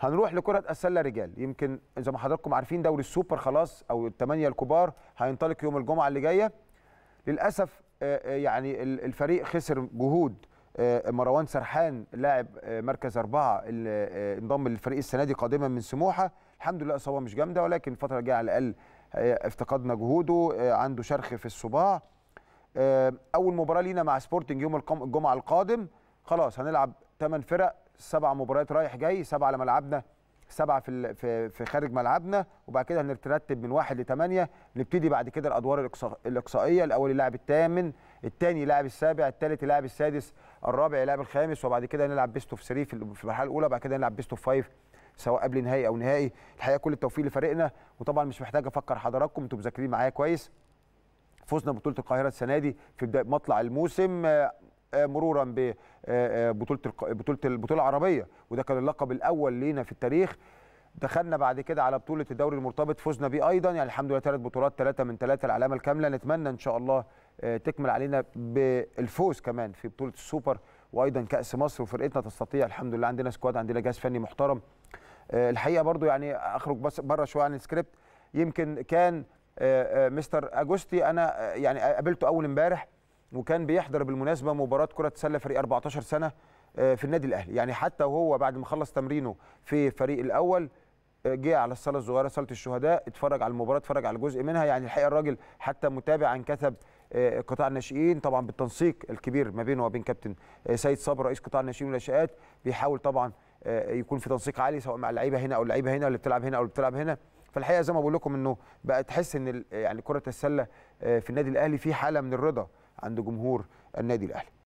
هنروح لكره السله رجال يمكن زي ما حضراتكم عارفين دوري السوبر خلاص او الثمانيه الكبار هينطلق يوم الجمعه اللي جايه للاسف آه، آه، يعني الفريق خسر جهود آه، مروان سرحان لاعب مركز أربعة اللي انضم للفريق السنة دي قادما من سموحة الحمد لله إصابة مش جامدة ولكن الفترة الجاية على الأقل افتقدنا جهوده عنده شرخ في الصباع أول مباراة لينا مع سبورتنج يوم الجمعة القادم خلاص هنلعب ثمان فرق سبع مباريات رايح جاي سبعه على ملعبنا سبعه في في خارج ملعبنا وبعد كده هنترتب من واحد لثمانيه نبتدي بعد كده الادوار الاقصائيه الاول يلعب الثامن الثاني يلعب السابع الثالث يلعب السادس الرابع يلعب الخامس وبعد كده نلعب بيست اوف 3 في المرحله الاولى وبعد كده نلعب بيست اوف 5 سواء قبل نهائي او نهائي الحقيقه كل التوفيق لفريقنا وطبعا مش محتاج افكر حضراتكم انتوا مذاكرين معايا كويس فوزنا ببطوله القاهره السنه دي في بدايه مطلع الموسم آه، آه، مرورا ببطوله آه، آه، بطوله البطوله العربيه وده كان اللقب الاول لينا في التاريخ دخلنا بعد كده على بطوله الدوري المرتبط فزنا بيه ايضا يعني الحمد لله ثلاث بطولات ثلاثه من ثلاثه العلامه الكامله نتمنى ان شاء الله تكمل علينا بالفوز كمان في بطوله السوبر وايضا كاس مصر وفرقتنا تستطيع الحمد لله عندنا سكواد عندنا جهاز فني محترم الحقيقه برضو يعني اخرج بس بره شويه عن السكريبت يمكن كان مستر اجوستي انا يعني قابلته اول امبارح وكان بيحضر بالمناسبه مباراه كره سله فريق 14 سنه آه، في النادي الاهلي يعني حتى وهو بعد ما خلص تمرينه في فريق الاول آه، جه على الصاله الصغيره صاله الشهداء اتفرج على المباراه اتفرج على جزء منها يعني الحقيقه الراجل حتى متابع عن كثب آه، قطاع الناشئين طبعا بالتنسيق الكبير ما بينه وبين كابتن سيد صبر رئيس قطاع الناشئين والناشئات بيحاول طبعا يكون في تنسيق عالي سواء مع اللعيبه هنا او اللعيبه هنا اللي بتلعب هنا او اللي بتلعب هنا فالحقيقه زي ما بقول لكم انه بقى تحس ان يعني كره السله في النادي الاهلي في حاله من الرضا عند جمهور النادي الاهلي